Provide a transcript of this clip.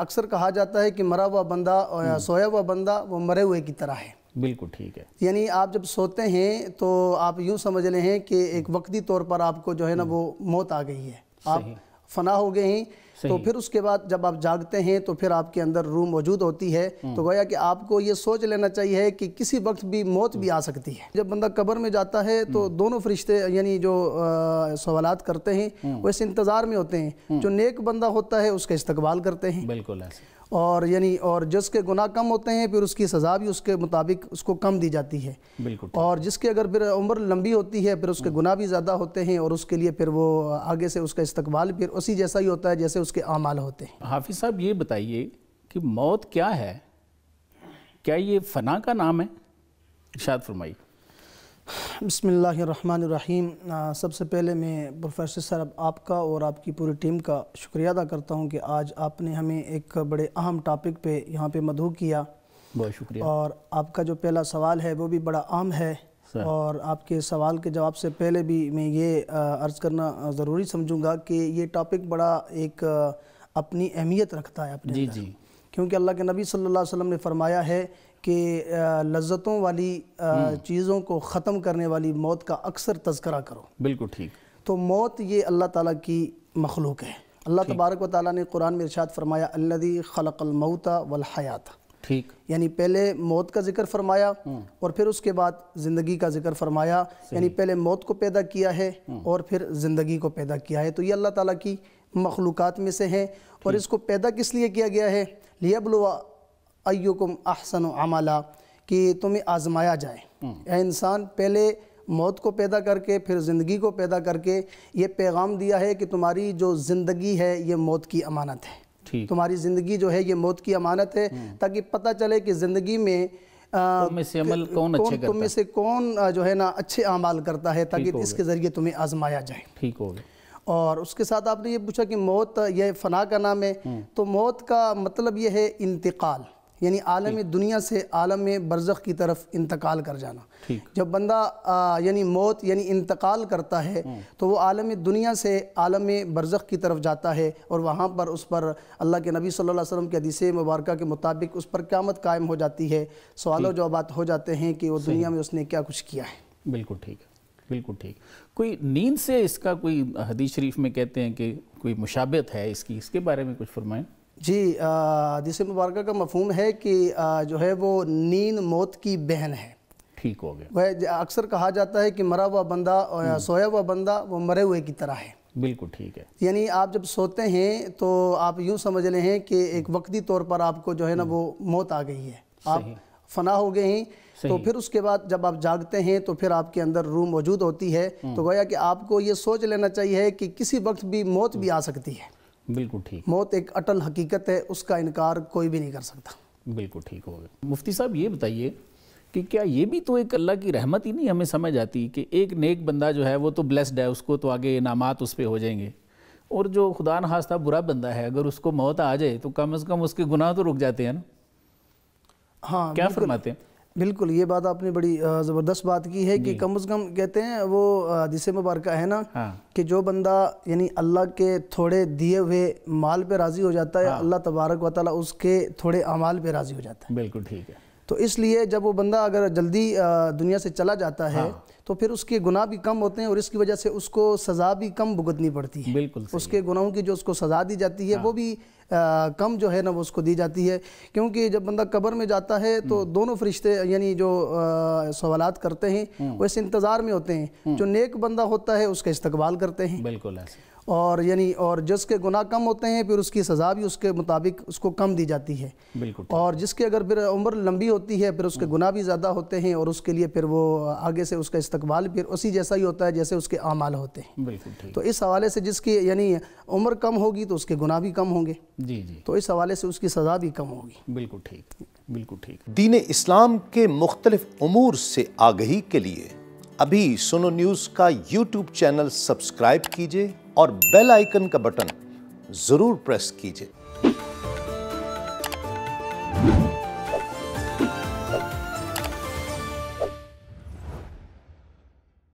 अक्सर कहा जाता है कि मरा हुआ बंदा या हम्म। सोया हुआ बंदा वो मरे हुए की तरह है बिल्कुल ठीक है यानी आप जब सोते हैं तो आप यूँ समझ रहे हैं कि एक वक्ती तौर पर आपको जो है ना हम्म। वो मौत आ गई है आप फना हो गए हैं तो फिर उसके बाद जब आप जागते हैं तो फिर आपके अंदर रूह मौजूद होती है तो हम्म। गोया कि आपको ये सोच लेना चाहिए कि किसी वक्त भी मौत भी आ सकती है जब बंदा कब्र में जाता है तो हम्म। दोनों फरिश्ते यानी जो सवाल करते हैं हम्म। वो इस इंतज़ार में होते हैं जो नेक बंदा होता है उसका इस्तकबाल करते हैं बिल्कुल और यानी और जिसके गुनाह कम होते हैं फिर उसकी सज़ा भी उसके मुताबिक उसको कम दी जाती है बिल्कुल और जिसके अगर फिर उम्र लंबी होती है फिर उसके हम्म। गुनाह भी ज़्यादा होते हैं और उसके लिए फिर वो आगे से उसका इस्तकबाल फिर उसी जैसा ही होता है जैसे उसके अमाल होते हैं हाफिज़ साहब ये बताइए कि मौत क्या है क्या ये फ़ना का नाम है इर्शाद फरमाइए बसमीम सबसे पहले मैं प्रोफेसर सर आपका और आपकी पूरी टीम का शुक्रिया अदा करता हूँ कि आज आपने हमें एक बड़े अहम टॉपिक पे यहाँ पे मधु किया बहुत शुक्रिया और आपका जो पहला सवाल है वो भी बड़ा आम है और आपके सवाल के जवाब से पहले भी मैं ये अर्ज़ करना ज़रूरी समझूंगा कि ये टॉपिक बड़ा एक अपनी अहमियत रखता है अपने जी जी क्योंकि अल्लाह के नबी सल्लल्लाहु अलैहि वसल्लम ने फरमाया है कि लज्जतों वाली हम्म। चीज़ों को ख़त्म करने वाली मौत का अक्सर तस्करा करो बिल्कुल ठीक तो मौत ये अल्लाह ताला की मखलूक है अल्लाह तबारक व ताली ने कुरान में इरशाद फरमाया अल्लदी खलकलमौता वलहयात ठीक यानी पहले मौत का जिक्र फरमाया हम्म। और फिर उसके बाद ज़िंदगी का जिक्र फरमाया यानी पहले मौत को पैदा किया है हम्म। और फिर ज़िंदगी को पैदा किया है तो ये अल्लाह ताला की मखलूक़ात में से है और इसको पैदा किस लिए किया गया है लियबलवा अयुकुम अहसन अमला कि तुम्हें आजमाया जाए हम्म। यह इंसान पहले मौत को पैदा करके फिर ज़िंदगी को पैदा करके ये पैगाम दिया है कि तुम्हारी जो ज़िंदगी है ये मौत की अमानत है तुम्हारी ज़िंदगी जो है ये मौत की अमानत है हम्म। ताकि पता चले कि ज़िंदगी में से अमल कौन, कौन अच्छे करता से कौन जो है ना अच्छे अमाल करता है ताकि इसके ज़रिए तुम्हें आजमाया जाए ठीक हो और उसके साथ आपने ये पूछा कि मौत यह फ़ना का नाम है हम्म। तो मौत का मतलब यह है इंतकाल यानी आलम दुनिया से आलम बरज़ की तरफ इंतकाल कर जाना जब बंदा यानी मौत यानी इंतकाल करता है हम्म। तो वो आलम दुनिया से आलम बरज़ की तरफ जाता है और वहाँ पर उस पर अल्लाह के नबी सल्लल्लाहु अलैहि वसल्लम की हदीस मुबारक के मुताबिक उस पर क़्यामत कायम हो जाती है सवालों जवाब हो जाते हैं कि वो दुनिया में उसने क्या कुछ किया है बिल्कुल ठीक है बिल्कुल ठीक कोई नींद से इसका कोई हदीस शरीफ में कहते हैं कि कोई मुशाबत है इसकी इसके बारे में कुछ फरमाएं जी हदीस मुबारक का मफहम है कि जो है वो नींद मौत की बहन है ठीक हो गया वह अक्सर कहा जाता है कि मरा हुआ बंदा हम्म। सोया हुआ बंदा वो मरे हुए की तरह है बिल्कुल ठीक है यानी आप जब सोते हैं तो आप यूँ समझ रहे हैं कि एक वक्ती तौर पर आपको जो है ना हम्म। वो मौत आ गई है आप फना हो गए हैं तो फिर उसके बाद जब आप जागते हैं तो फिर आपके अंदर रूह मौजूद होती है हम्म। तो गोया कि आपको ये सोच लेना चाहिए कि किसी वक्त भी मौत भी आ सकती है बिल्कुल ठीक मौत एक अटल हकीकत है उसका इनकार कोई भी नहीं कर सकता बिल्कुल ठीक हो गया मुफ्ती साहब ये बताइए कि क्या ये भी तो एक अल्लाह की रहमत ही नहीं हमें समझ आती कि एक नेक बंदा जो है वो तो ब्लेस्ड है उसको तो आगे इनामात उस पर हो जाएंगे और जो खुदा खास्ता बुरा बंदा है अगर उसको मौत आ जाए तो कम अज़ कम उसके गुनाह तो रुक जाते हैं ना हाँ क्या फरमाते हैं बिल्कुल ये बात आपने बड़ी ज़बरदस्त बात की है कि कम से कम कहते हैं वो हदीस मुबारक है ना हाँ। कि जो बंदा यानी अल्लाह के थोड़े दिए हुए माल पे राज़ी हो जाता है हाँ। अल्लाह तबारक वाली उसके थोड़े अमाल पे राज़ी हो जाता है बिल्कुल ठीक है तो इसलिए जब वो बंदा अगर जल्दी दुनिया से चला जाता है हाँ। तो फिर उसके गुनाह भी कम होते हैं और इसकी वजह से उसको सज़ा भी कम भुगतनी पड़ती है बिल्कुल उसके गुनाहों की जो उसको सज़ा दी जाती है हाँ। वो भी आ, कम जो है ना वो उसको दी जाती है क्योंकि जब बंदा कब्र में जाता है तो हम्म। दोनों फरिश्ते यानी जो सवाल करते हैं हम्म। वो इस इंतज़ार में होते हैं हम्म। जो नेक बंदा होता है उसका इस्तकबाल करते हैं बिल्कुल ऐसे और यानी और जिसके गुनाह कम होते हैं फिर उसकी सज़ा भी उसके मुताबिक उसको कम दी जाती है बिल्कुल और जिसके अगर फिर उम्र लंबी होती है फिर उसके हम्म। गुनाह भी ज़्यादा होते हैं और उसके लिए फिर वो आगे से उसका इस्तकबाल फिर उसी जैसा ही होता है जैसे उसके अमाल होते हैं बिल्कुल तो इस हवाले से जिसकी यानी उम्र कम होगी तो उसके गुनाह भी कम होंगे जी जी तो इस हवाले से उसकी सज़ा भी कम होगी बिल्कुल ठीक बिल्कुल ठीक दीन इस्लाम के मुख्तलिफ अमूर से आगही के लिए अभी सुनो न्यूज़ का यूट्यूब चैनल सब्सक्राइब कीजिए और बेल आइकन का बटन ज़रूर प्रेस कीजिए